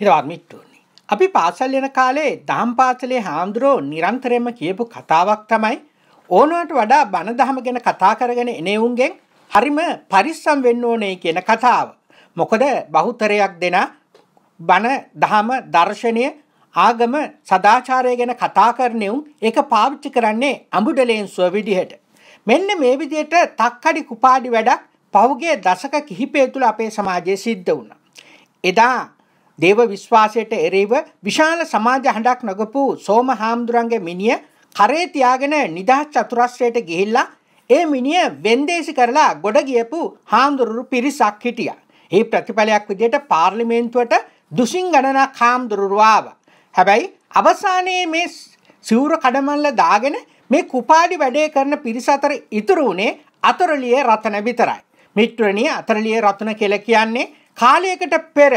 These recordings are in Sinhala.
හිරවාර්මිට්ටෝනි. අපි පාසල් යන කාලේ දහම් පාසලේ හාමුදුරෝ නිරන්තරයම කියපු කතාවක් තමයි ඕනුවට වඩා බණ දහම ගැන කතා කරගෙන එනෙවුන්ගෙන් හරිම පරිස්සම් වෙන්න ඕනේ කියන කතාව. මොකද බහුතරයක් දෙන බණ දහම දර්ශනය ආගම සදාචාරය ගැන කතා කරනෙවුම් ඒක පාවිච්චි කරන්නේ අඹුඩලේන්සුව විදිහට. මෙන්න මේ විදියට තක්කඩි කුපාඩි වැඩක් පහුගේ දශක කිහිපය තුළ අපේ සමාජයේ සිද්ධ වුණා. එදා දේව විශ්වාසයට එරෙහිව විශාල සමාජ හඬක් නගපු සෝම හාමුදුරන්ගේ මිනිය කරේ තියාගෙන නිදහස් චතුරස්‍රයට ගිහිල්ලා ඒ මිනිය වෙන්දේසි කරලා ගොඩ ගියපු හාමුදුරුරු පිරිසක් හිටියා. ඒ ප්‍රතිඵලයක් විදියට පාර්ලිමේන්තුවට දුසින් ගණනක් හාමුදුරුරු ආව. හැබැයි අවසානයේ මේ සිවුර කඩමල්ල දාගෙන මේ කුපාඩි වැඩේ කරන පිරිස අතර ඉතුරු වුණේ අතරලියේ රතන විතරයි. මිත්‍රණිය අතරලියේ රතන කියලා කියන්නේ කාලයකට පෙර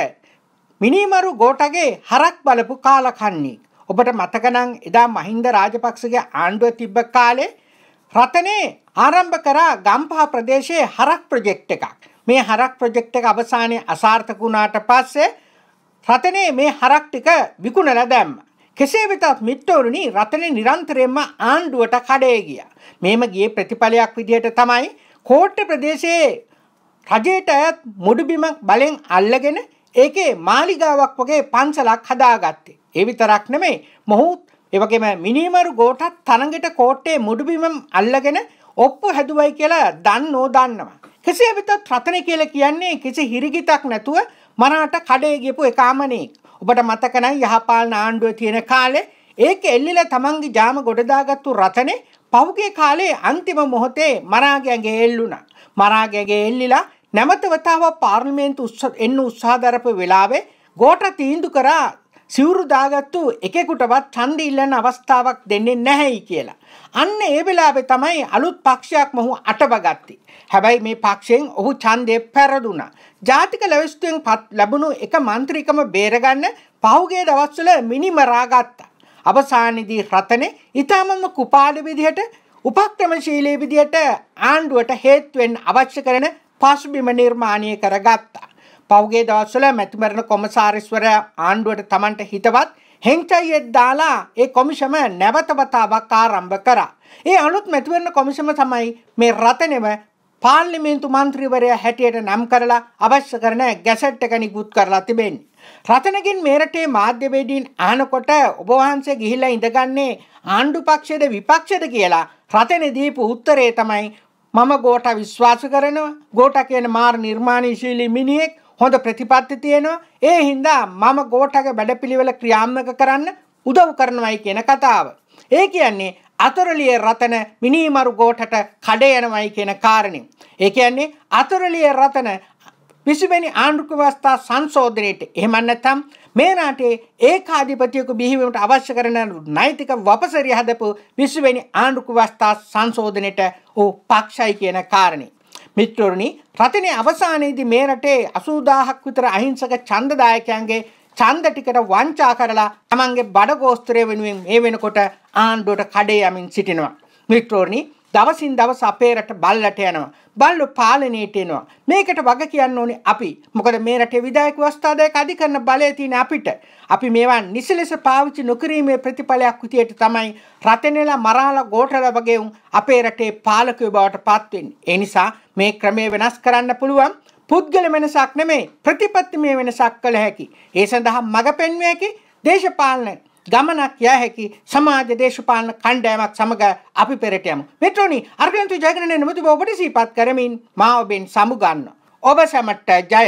මිනිමරු ගෝටගේ හරක් බලපු කාලකන්නේක්. ඔබට මතකනං එදා මහින්ද රාජපක්ෂගේ ආණ්ඩුව තිබ්බ කාලේ රතනේ ආරම්භ කරා ගම්පහ ප්‍රදේශයේ හරක් ප්‍රජෙක්් එකක්. මේ හරක් ප්‍රජෙක්් එක අවසානය අසාර්ථක වුණාට පස්සේ රතනේ මේ හරක් ටික විකුණල දැම්ම. කෙසේ වෙතත් මිත්තවරුණි රතනේ නිරන්තරයෙන්ම ආණ්ඩුවට කඩේ ගිය. මේම ගිය ප්‍රතිඵලයක් විදිහට තමයි කෝට්ට ප්‍රදේශයේ රජයට අයත් මුඩුබිමක් බලෙන් අල්ලගෙන ඒකේ මාලිගාවක් වගේ පන්සලක් හදාගත්තේ. ඒ විතරක් නෙමෙයි මොහුත් එවගේම මිනිමරු ගෝටත් තනගෙට කෝට්ටේ මුඩුබිමම් අල්ලගෙන ඔප්පු හැදුවයි කියලා දන්නෝ දන්නවා. කෙසේ වෙතත් රතන කියලා කියන්නේ කිසි හිරිගිතක් නැතුව මනාට කඩේ ගියපු එකාමණෙක්. ඔබට මතක නම් යහපාලන ආණ්ඩුවේ තියෙන කාලේ ඒක එල්ලිලා තමන්ගේ ජාම ගොඩදාගත්තු රතනේ පහුගේ කාලේ අන්තිම මොහොතේ මරාගේ ඇඟේ එල්ලුණා. මරාගේ ඇඟේ එල්ලිලා නැවත වතාවක් පාර්ලිමේන්තු එන්න උත්සාහ දරපු වෙලාවේ ගෝට තීන්දු කරා සිවුරු දාගත්තු එකෙකුටවත් ඡන්ද ඉල්ලන අවස්ථාවක් දෙන්නේ නැහැයි කියලා. අන්න ඒ වෙලාවේ තමයි අලුත් පක්ෂයක් මොහු අටවගත්තේ. හැබැයි මේ පක්ෂයෙන් ඔහු ඡන්දේ පැරදුනා. ජාතික ලැබිස්තුවෙන් ලැබුණු එක മന്ത്രിකම බේරගන්න පහුගිය දවස්වල මිනිමරා ගත්තා. අවසානයේදී රතනේ ඊටමම කුපාඩ විදිහට උපක්‍රමශීලී විදිහට ආණ්ඩුවට හේතු වෙන්න අවශ්‍ය කරන පසුබිම නිර්මාණය කරගත්තා. පෞගේ දවස්වල මැතිමරණ කොමසාරිස්වර ආණ්ඩුවට තමන්ට හිතවත් හෙංචයියෙත් දාලා ඒ කොමිෂම නැවතවතාවක් ආරම්භ කරා. ඒ අලුත් මැතිවරණ කොමිෂම තමයි මේ රතනෙම පාර්ලිමේන්තු මන්ත්‍රීවරය හැටියට නම් කරලා අවශ්‍ය කරන ගැසට් එක නිකුත් කරලා තිබෙන්නේ. රතනගෙන් මේරටේ මාධ්‍යවේදීන් අහනකොට ඔබ වහන්සේ ගිහිල්ලා ඉඳගන්නේ ආණ්ඩු පක්ෂයේද විපක්ෂයේද කියලා රතනේ දීපු උත්තරේ තමයි මම ගෝට විශ්වාස කරනවා ගෝට කියන මාර් නිර්මාණශීලි මිනිියෙක් හොඳ ප්‍රතිපත්ති තියෙනවා ඒ හින්දා මම ගෝටගේ වැඩපිළිවෙල ක්‍රියාම්මක කරන්න උදව් කරනවයි කියන කතාව. ඒ කියන්නේ අතරලිය රතන මිනීමරු ගෝටට කඩ යනවයි කියන කාරණේ. ඒ කියන්නේ අතරලිය රතන විසිවැනි ආණ්ඩුක ව්‍යවස්ථා සංශෝධනයට එහෙම නැත්නම් මේ රටේ ඒකාධිපතියෙකු බිහිවීමට අවශ්‍ය කරන නෛතික වපසරිය හදපු විසිවැනි ආණ්ඩුක ව්‍යවස්ථා සංශෝධනයට ඔහු පක්ෂයි කියන කාරණේ. මිත්‍රෝනි රතනේ අවසානයේදී මේ රටේ 80000ක් විතර අහිංසක ඡන්දදායකයන්ගේ ඡන්ද ටිකට වංචා කරලා තමන්ගේ බඩගෝස්තරය වෙනුවෙන් මේ වෙනකොට ආණ්ඩුවට කඩේ යමින් සිටිනවා. මිත්‍රෝනි දවසින් දවස අපේ රට බල්ලට යනවා. බල්ලෝ පාලනයට එනවා. මේකට වග කියන්න ඕනේ අපි. මොකද මේ රටේ විධායක ව්‍යවස්ථාදායක අධිකරණ බලය තියෙන අපිට. අපි මේවා නිසි ලෙස පාවිච්චි නොකිරීමේ ප්‍රතිඵලයක් විදියට තමයි රතනෙලා මරාලා ගෝඨලා වගේ අපේ රටේ පාලකයෝ බවට පත් වෙන්නේ. ඒ නිසා මේ ක්‍රමය වෙනස් කරන්න පුළුවන්. පුද්ගල වෙනසක් නෙමෙයි ප්‍රතිපත්තිමය වෙනසක් කළ හැකි. ඒ සඳහා මඟ පෙන්විය හැකි දේශපාලන ගමනක් ය හැකි සමාජ දේශපාලන කණ්ඩෑමක් සමඟ අපි පෙරටයම. මෙට්‍රෝනි අර්ගන්තු ජයගනය නොමතුබ ඔබට සීපත් කරමින් මා ඔබෙන් සමුගන්න. ඔබ සැමට ජය.